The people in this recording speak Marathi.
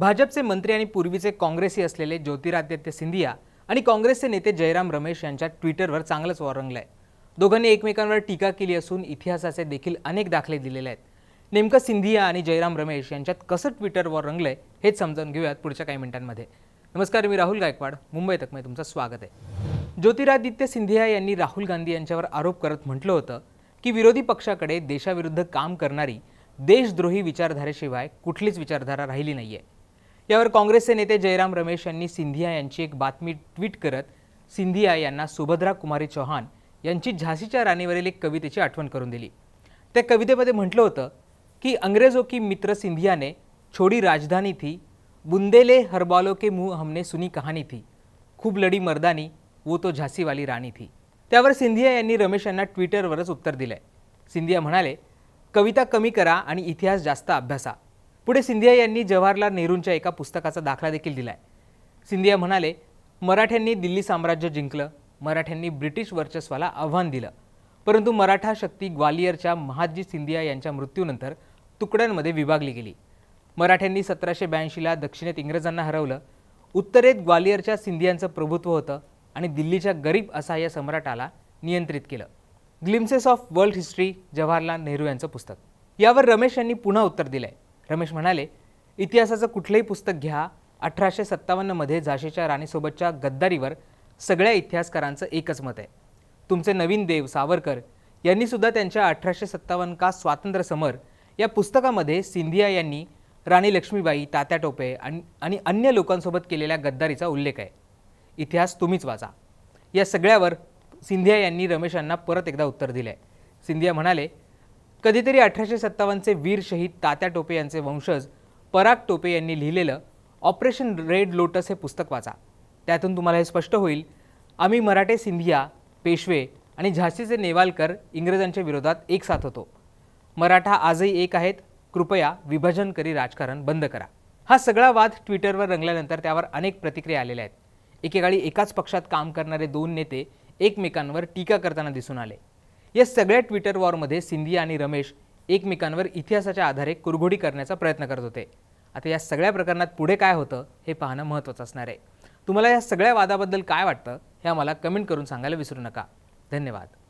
भाजपचे मंत्री आणि पूर्वीचे काँग्रेसी असलेले ज्योतिरादित्य सिंधिया आणि काँग्रेसचे नेते जयराम रमेश यांच्या ट्विटरवर चांगलंच वारंगलं आहे दोघांनी एकमेकांवर टीका केली असून इतिहासाचे देखील अनेक दाखले दिलेले आहेत नेमकं सिंधिया आणि जयराम रमेश यांच्यात कसं ट्विटरवर रंगलंय हेच समजून घेऊयात पुढच्या काही मिनिटांमध्ये नमस्कार मी राहुल गायकवाड मुंबई तक तुमचं स्वागत आहे ज्योतिरादित्य सिंधिया यांनी राहुल गांधी यांच्यावर आरोप करत म्हटलं होतं की विरोधी पक्षाकडे देशाविरुद्ध काम करणारी देशद्रोही विचारधारेशिवाय कुठलीच विचारधारा राहिली नाही यावर काँग्रेसचे नेते जयराम रमेश यांनी सिंधिया यांची एक बातमी ट्विट करत सिंधिया यांना सुभद्रा कुमारी चौहान यांची झाशीच्या राणीवरील एक कवितेची आठवण करून दिली त्या कवितेमध्ये म्हटलं होतं की अंग्रेजो की मित्र सिंधियाने छोडी राजधानी थी बुंदेले हरबालो के मुंह हमने सुनी कहाणी थी खूप लढी मर्दानी वो तो झासीवाली राणी थी त्यावर सिंधिया यांनी रमेश यांना ट्विटरवरच उत्तर दिलंय सिंधिया म्हणाले कविता कमी करा आणि इतिहास जास्त अभ्यासा पुढे सिंधिया यांनी जवाहरलाल नेहरूंच्या एका पुस्तकाचा दाखला देखील दिलाय सिंधिया म्हणाले मराठ्यांनी दिल्ली साम्राज्य जिंकलं मराठ्यांनी ब्रिटिश वर्चस्वाला आव्हान दिलं परंतु मराठा शक्ती ग्वालियरच्या महाजी सिंधिया यांच्या मृत्यूनंतर तुकड्यांमध्ये विभागली गेली मराठ्यांनी सतराशे ब्याऐंशीला दक्षिणेत इंग्रजांना हरवलं उत्तरेत ग्वालियरच्या सिंधियांचं प्रभुत्व होतं आणि दिल्लीच्या गरीब या सम्राटाला नियंत्रित केलं glimpses of world history Jawaharlal Nehru यांचं पुस्तक यावर रमेश यांनी पुन्हा उत्तर दिलं आहे रमेश म्हणाले इतिहासाचं कुठलंही पुस्तक घ्या अठराशे सत्तावन्नमध्ये झाशीच्या राणीसोबतच्या गद्दारीवर सगळ्या इतिहासकारांचं एकच मत आहे तुमचे नवीन देव सावरकर यांनीसुद्धा त्यांच्या अठराशे सत्तावन्न का स्वातंत्र्य समर या पुस्तकामध्ये सिंधिया यांनी राणी लक्ष्मीबाई तात्या टोपे आणि अन्य लोकांसोबत केलेल्या गद्दारीचा उल्लेख आहे इतिहास तुम्हीच वाचा या सगळ्यावर सिंधिया यांनी रमेशांना परत एकदा उत्तर दिलं आहे सिंधिया म्हणाले कधीतरी अठराशे सत्तावन्नचे वीर शहीद तात्या टोपे यांचे वंशज पराग टोपे यांनी लिहिलेलं ऑपरेशन रेड लोटस हे पुस्तक वाचा त्यातून तुम्हाला हे स्पष्ट होईल आम्ही मराठे सिंधिया पेशवे आणि झाशीचे नेवालकर इंग्रजांच्या विरोधात एक साथ होतो मराठा आजही एक आहेत कृपया विभाजन करी राजकारण बंद करा हा सगळा वाद ट्विटरवर रंगल्यानंतर त्यावर अनेक प्रतिक्रिया आलेल्या आहेत एकेकाळी एकाच पक्षात काम करणारे दोन नेते एकमेकांवर टीका करताना दिसून आले या सगळ्या ट्विटर वॉरमध्ये सिंधिया आणि रमेश एकमेकांवर इतिहासाच्या आधारे कुरघोडी करण्याचा प्रयत्न करत होते आता या सगळ्या प्रकरणात पुढे काय होतं हे पाहणं महत्त्वाचं असणार आहे तुम्हाला या सगळ्या वादाबद्दल काय वाटतं हे आम्हाला कमेंट करून सांगायला विसरू नका धन्यवाद